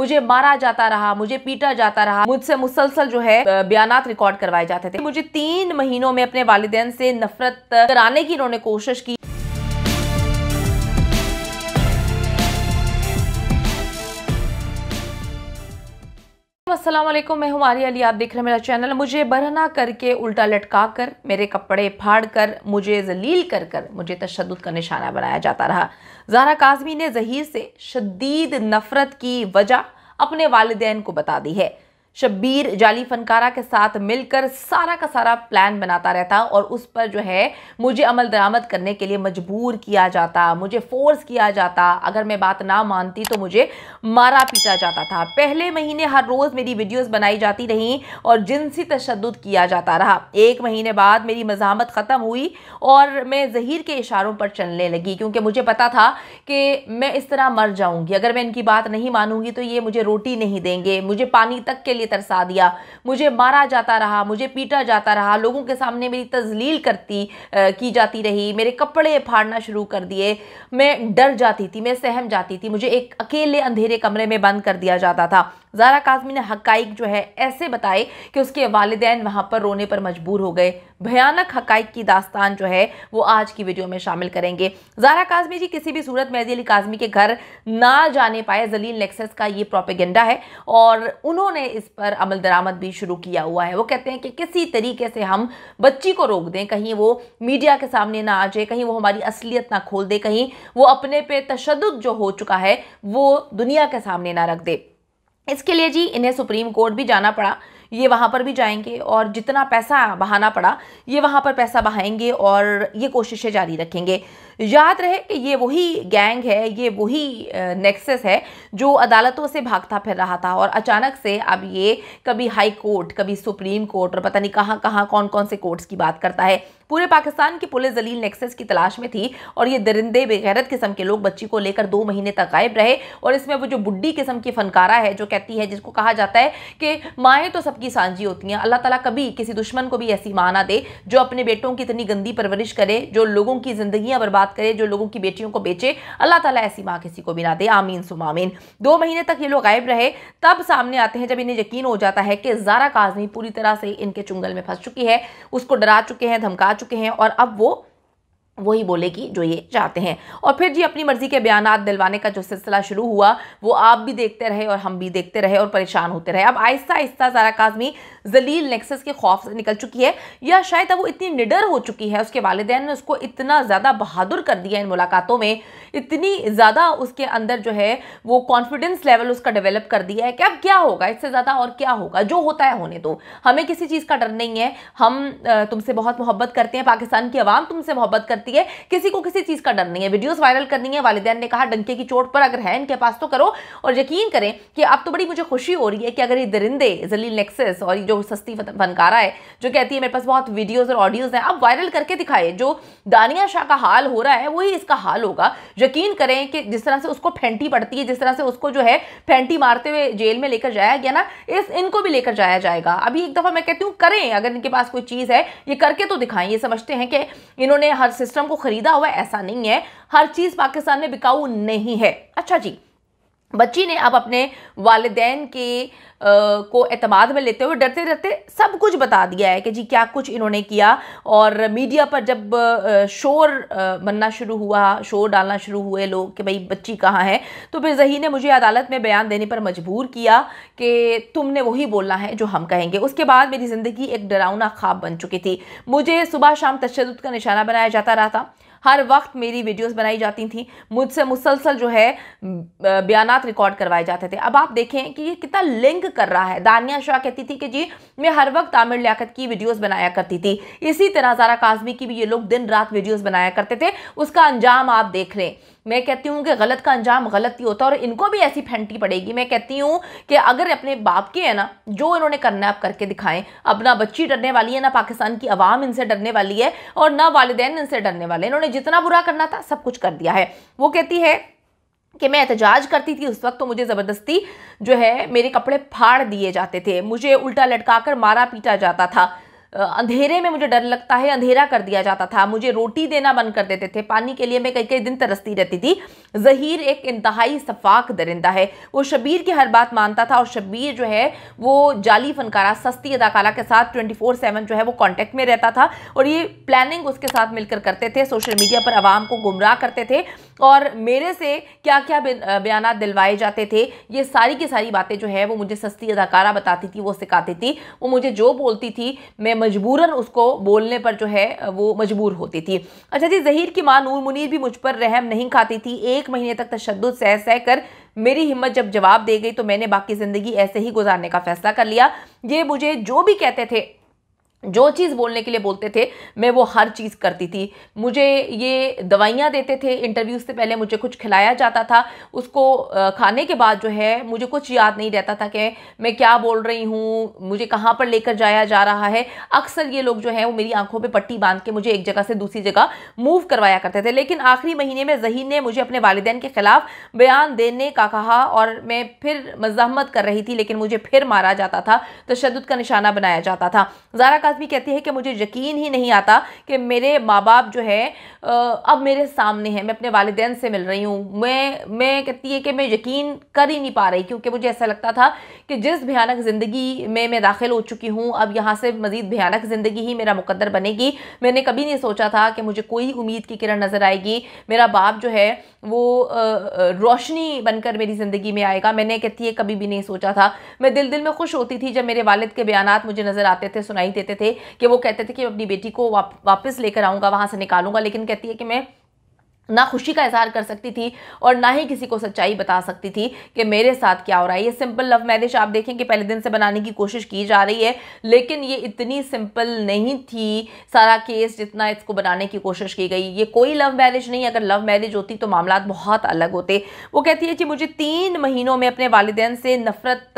मुझे मारा जाता रहा मुझे पीटा जाता रहा मुझसे मुसलसल जो है बयान रिकॉर्ड करवाए जाते थे मुझे तीन महीनों में अपने वालदेन से नफरत कराने की उन्होंने कोशिश की अस्सलाम वालेकुम मैं हूँ आर्या अली आप देख रहे हैं मेरा चैनल मुझे बरहना करके उल्टा लटका कर मेरे कपड़े फाड़ कर मुझे जलील कर कर मुझे तशद का निशाना बनाया जाता रहा जारा काजमी ने जहीर से शदीद नफ़रत की वजह अपने वालदेन को बता दी है शब्बीर जाली फनकारा के साथ मिलकर सारा का सारा प्लान बनाता रहता और उस पर जो है मुझे अमल दरामद करने के लिए मजबूर किया जाता मुझे फोर्स किया जाता अगर मैं बात ना मानती तो मुझे मारा पीटा जाता था पहले महीने हर रोज़ मेरी वीडियोस बनाई जाती रहीं और जिनसी तशद किया जाता रहा एक महीने बाद मेरी मजामत ख़त्म हुई और मैं जहीर के इशारों पर चलने लगी क्योंकि मुझे पता था कि मैं इस तरह मर जाऊँगी अगर मैं इनकी बात नहीं मानूंगी तो ये मुझे रोटी नहीं देंगे मुझे पानी तक के लिए तरसा दिया मुझे मारा जाता रहा मुझे पीटा जाता रहा लोगों के सामने मेरी तजलील करती की जाती रही मेरे कपड़े फाड़ना शुरू कर दिए मैं डर जाती थी मैं सहम जाती थी मुझे एक अकेले अंधेरे कमरे में बंद कर दिया जाता था जारा काजमी ने हकाइक जो है ऐसे बताए कि उसके वालदेन वहाँ पर रोने पर मजबूर हो गए भयानक हकाइक की दास्तान जो है वो आज की वीडियो में शामिल करेंगे जारा काजमी जी किसी भी सूरत मेजी अली काजमी के घर ना जाने पाए जलील नेक्सेस का ये प्रोपेगेंडा है और उन्होंने इस पर अमल दरामद भी शुरू किया हुआ है वो कहते हैं कि किसी तरीके से हम बच्ची को रोक दें कहीं वो मीडिया के सामने ना आ जाए कहीं वो हमारी असलियत ना खोल दे कहीं वो अपने पे तशद जो हो चुका है वो दुनिया के सामने ना रख दे इसके लिए जी इन्हें सुप्रीम कोर्ट भी जाना पड़ा ये वहाँ पर भी जाएंगे और जितना पैसा बहाना पड़ा ये वहाँ पर पैसा बहाएंगे और ये कोशिशें जारी रखेंगे याद रहे कि ये वही गैंग है ये वही नेक्सेस है जो अदालतों से भागता फिर रहा था और अचानक से अब ये कभी हाई कोर्ट कभी सुप्रीम कोर्ट और पता नहीं कहाँ कहाँ कौन कौन से कोर्ट्स की बात करता है पूरे पाकिस्तान की पुलिस जलील नेक्सेस की तलाश में थी और ये दरिंदे बेगैरत किस्म के लोग बच्ची को लेकर दो महीने तक गायब रहे और इसमें वो जो बुढ़ी किस्म की फनकारा है जो कहती है जिसको कहा जाता है कि माएँ तो सबकी सांझी होती हैं अल्लाह ताला कभी किसी दुश्मन को भी ऐसी माँ ना दे जो अपने बेटों की इतनी गंदी परवरिश करे जो लोगों की ज़िंदगियाँ बर्बाद बात करें जो लोगों की बेटियों को बेचे अल्लाह ताला ऐसी माँ किसी को भी ना दे आमीन सुमामीन दो महीने तक ये लोग गायब रहे तब सामने आते हैं जब इन्हें यकीन हो जाता है कि जारा काजमी पूरी तरह से इनके चुंगल में फंस चुकी है उसको डरा चुके हैं धमका चुके हैं और अब वो वही बोलेगी जो ये चाहते हैं और फिर जी अपनी मर्ज़ी के बयान दिलवाने का जो सिलसिला शुरू हुआ वो आप भी देखते रहे और हम भी देखते रहे और परेशान होते रहे अब आहिस्ता आहिस्ता ज़ारा काजमी जलील नेक्सस के खौफ से निकल चुकी है या शायद अब वो इतनी निडर हो चुकी है उसके वालदेन ने उसको इतना ज़्यादा बहादुर कर दिया इन मुलाकातों में इतनी ज़्यादा उसके अंदर जो है वो कॉन्फिडेंस लेवल उसका डेवलप कर दिया है कि अब क्या होगा इससे ज़्यादा और क्या होगा जो होता है होने दो हमें किसी चीज़ का डर नहीं है हम तुमसे बहुत मोहब्बत करते हैं पाकिस्तान की आवाम तुमसे मोहब्बत करते करती है किसी को किसी चीज़ का डर नहीं है वीडियोस वायरल करनी है वालदेन ने कहा डंके की चोट पर अगर है इनके पास तो करो और यकीन करें कि अब तो बड़ी मुझे खुशी हो रही है कि अगर ये दरिंदे जलील नेक्सेस और जो सस्ती फनकारा है जो कहती है मेरे पास बहुत वीडियोज़ और ऑडियोज़ हैं अब वायरल करके दिखाए जो दानिया शाह का हाल हो रहा है वही इसका हाल होगा यकीन करें कि जिस तरह से उसको फेंटी पड़ती है जिस तरह से उसको जो है फेंटी मारते हुए जेल में लेकर जाया गया ना इस इनको भी लेकर जाया जाएगा अभी एक दफ़ा मैं कहती हूँ करें अगर इनके पास कोई चीज़ है ये करके तो दिखाएं ये समझते हैं कि इन्होंने हर सिस्टम को खरीदा हुआ है ऐसा नहीं है हर चीज़ पाकिस्तान में बिकाऊ नहीं है अच्छा जी बच्ची ने अब अपने वालदेन के आ, को अतमाद में लेते हुए डरते डरते सब कुछ बता दिया है कि जी क्या कुछ इन्होंने किया और मीडिया पर जब शोर बनना शुरू हुआ शोर डालना शुरू हुए लोग कि भाई बच्ची कहाँ है तो फिर जही ने मुझे अदालत में बयान देने पर मजबूर किया कि तुमने वही बोलना है जो हम कहेंगे उसके बाद मेरी ज़िंदगी एक डरावना ख्वाब बन चुकी थी मुझे सुबह शाम तशद का निशाना बनाया जाता रहा था हर वक्त मेरी वीडियोस बनाई जाती थी मुझसे मुसलसल जो है बयान रिकॉर्ड करवाए जाते थे अब आप देखें कि ये कितना लिंक कर रहा है दानिया शाह कहती थी कि जी मैं हर वक्त आमिर लियाकत की वीडियोस बनाया करती थी इसी तरह ज़ारा काजमी की भी ये लोग दिन रात वीडियोज़ बनाया करते थे उसका अंजाम आप देख लें मैं कहती हूँ कि गलत का अंजाम गलत ही होता है और इनको भी ऐसी फेंटी पड़ेगी मैं कहती हूँ कि अगर अपने बाप के है ना जो इन्होंने करना है आप करके दिखाएं अब ना बच्ची डरने वाली है ना पाकिस्तान की आवाम इनसे डरने वाली है और ना वालदेन इनसे डरने वाले इन्होंने जितना बुरा करना था सब कुछ कर दिया है वो कहती है कि मैं एहतजाज करती थी उस वक्त तो मुझे ज़बरदस्ती जो है मेरे कपड़े फाड़ दिए जाते थे मुझे उल्टा लटका कर मारा पीटा जाता था अंधेरे में मुझे डर लगता है अंधेरा कर दिया जाता था मुझे रोटी देना बंद कर देते थे पानी के लिए मैं कई कई दिन तरसती रहती थी जहीर एक इंतहाई सफाक दरिंदा है वो शबीर की हर बात मानता था और शबीर जो है वो जाली फनकारा सस्ती अदाकारा के साथ ट्वेंटी फोर सेवन जो है वो कॉन्टेक्ट में रहता था और ये प्लानिंग उसके साथ मिलकर करते थे सोशल मीडिया पर आवाम को गुमराह करते थे और मेरे से क्या क्या बयान दिलवाए जाते थे ये सारी की सारी बातें जो है वो मुझे सस्ती अदाकारा बताती थी वो सिखाती थी वो मुझे जो बोलती थी मैं मजबूरन उसको बोलने पर जो है वो मजबूर होती थी अच्छा जी जहीर की माँ नूर मुनीर भी मुझ पर रहम नहीं खाती थी एक महीने तक तशद सह सह कर मेरी हिम्मत जब जवाब दे गई तो मैंने बाकी ज़िंदगी ऐसे ही गुजारने का फैसला कर लिया ये मुझे जो भी कहते थे जो चीज़ बोलने के लिए बोलते थे मैं वो हर चीज़ करती थी मुझे ये दवाइयाँ देते थे इंटरव्यूज़ से पहले मुझे कुछ खिलाया जाता था उसको खाने के बाद जो है मुझे कुछ याद नहीं रहता था कि मैं क्या बोल रही हूँ मुझे कहाँ पर लेकर जाया जा रहा है अक्सर ये लोग जो है वो मेरी आंखों पर पट्टी बांध के मुझे एक जगह से दूसरी जगह मूव करवाया करते थे लेकिन आखिरी महीने में जहीन ने मुझे अपने वालदेन के ख़िलाफ़ बयान देने का कहा और मैं फिर मजम्मत कर रही थी लेकिन मुझे फिर मारा जाता था तशद का निशाना बनाया जाता था ज़ारा का भी कहती है कि मुझे यकीन ही नहीं आता कि मेरे माँ बाप जो है अब मेरे सामने हैं मैं अपने वालदेन से मिल रही हूँ मैं मैं कहती है कि मैं यकीन कर ही नहीं पा रही क्योंकि मुझे ऐसा लगता था कि जिस भयानक ज़िंदगी में मैं दाखिल हो चुकी हूँ अब यहाँ से मज़ीद भयानक ज़िंदगी ही मेरा मुकदर बनेगी मैंने कभी नहीं सोचा था कि मुझे कोई उम्मीद की किरण नज़र आएगी मेरा बाप जो है वो रोशनी बनकर मेरी ज़िंदगी में आएगा मैंने कहती है कभी भी नहीं सोचा था मैं दिल दिल में खुश होती थी जब मेरे वालद के बयान मुझे नज़र आते थे सुनाई देते थे थे कि वो कहते थे कि अपनी बेटी को वापस लेकर आऊँगा वहाँ से निकालूंगा लेकिन कहती है कि मैं ना खुशी का इजहार कर सकती थी और ना ही किसी को सच्चाई बता सकती थी कि मेरे साथ क्या हो रहा है ये सिंपल लव मैरिज आप देखें कि पहले दिन से बनाने की कोशिश की जा रही है लेकिन ये इतनी सिंपल नहीं थी सारा केस जितना इसको बनाने की कोशिश की गई ये कोई लव मैरिज नहीं अगर लव मैरिज होती तो मामला बहुत अलग होते वो कहती है कि मुझे तीन महीनों में अपने वालदेन से नफ़रत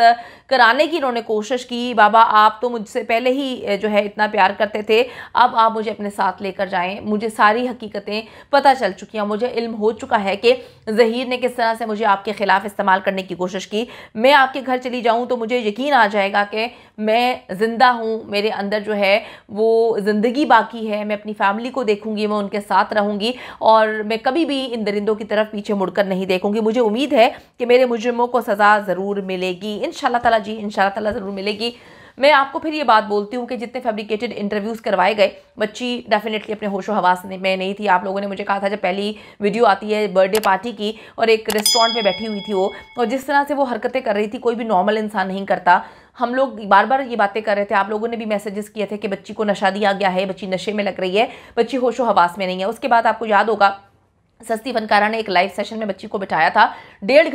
कराने की इन्होंने कोशिश की बाबा आप तो मुझसे पहले ही जो है इतना प्यार करते थे अब आप मुझे अपने साथ लेकर जाएँ मुझे सारी हकीकतें पता चल चुकी या मुझे इल्म हो चुका है कि जहीर ने किस तरह से मुझे आपके ख़िलाफ़ इस्तेमाल करने की कोशिश की मैं आपके घर चली जाऊँ तो मुझे यकीन आ जाएगा कि मैं ज़िंदा हूँ मेरे अंदर जो है वो ज़िंदगी बाकी है मैं अपनी फ़ैमिली को देखूँगी मैं उनके साथ रहूँगी और मैं कभी भी इन दरिंदों की तरफ पीछे मुड़कर नहीं देखूँगी मुझे उम्मीद है कि मेरे मुजरमों को सज़ा ज़रूर मिलेगी इन तला जी इन तला ज़रूर मिलेगी मैं आपको फिर ये बात बोलती हूँ कि जितने फैब्रिकेटेड इंटरव्यूज़ करवाए गए बच्ची डेफिनेटली अपने होशो हवास में नहीं थी आप लोगों ने मुझे कहा था जब पहली वीडियो आती है बर्थडे पार्टी की और एक रेस्टोरेंट में बैठी हुई थी वो और जिस तरह से वो हरकतें कर रही थी कोई भी नॉर्मल इंसान नहीं करता हम लोग बार बार ये बातें कर रहे थे आप लोगों ने भी मैसेजेस किए थे कि बच्ची को नशा दिया गया है बच्ची नशे में लग रही है बच्ची होशो हवास में नहीं है उसके बाद आपको याद होगा सस्ती फनकारा ने एक लाइव सेशन में बच्ची को बिठाया था डेढ़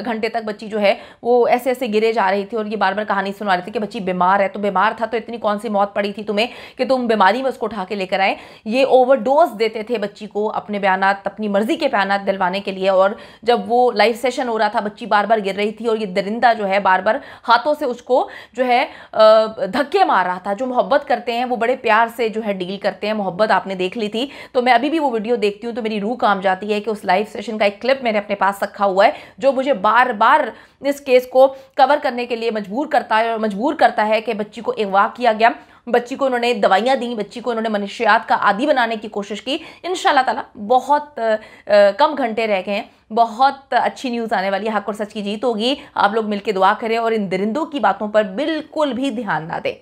घंटे तक बच्ची जो है वो ऐसे ऐसे गिरे जा रही थी और ये बार बार कहानी सुनवा रही थी कि बच्ची बीमार है तो बीमार था तो इतनी कौन सी मौत पड़ी थी तुम्हें कि तुम बीमारी में उसको उठा के लेकर आए ये ओवरडोज देते थे बच्ची को अपने बयान अपनी मर्जी के बयान दिलवाने के लिए और जब वो लाइव सेशन हो रहा था बच्ची बार बार गिर रही थी और ये दरिंदा जो है बार बार हाथों से उसको जो है धक्के मार रहा था जो मोहब्बत करते हैं वो बड़े प्यार से जो है डील करते हैं मोहब्बत आपने देख ली थी तो मैं अभी भी वो वीडियो देखती हूँ तो मेरी रूह काम जा जाती है कि उस लाइव सेशन का एक क्लिप मैंने अपने पास रखा हुआ है जो मुझे बार बार इस केस को कवर करने के लिए मजबूर करता है और मजबूर करता है कि बच्ची को अगवा किया गया बच्ची को उन्होंने दवाइयाँ दी बच्ची को उन्होंने मनुष्यात का आदि बनाने की कोशिश की इन ताला बहुत आ, कम घंटे रह गए हैं बहुत अच्छी न्यूज़ आने वाली है हक और सच की जीत होगी आप लोग मिलकर दुआ करें और इन दरिंदों की बातों पर बिल्कुल भी ध्यान ना दें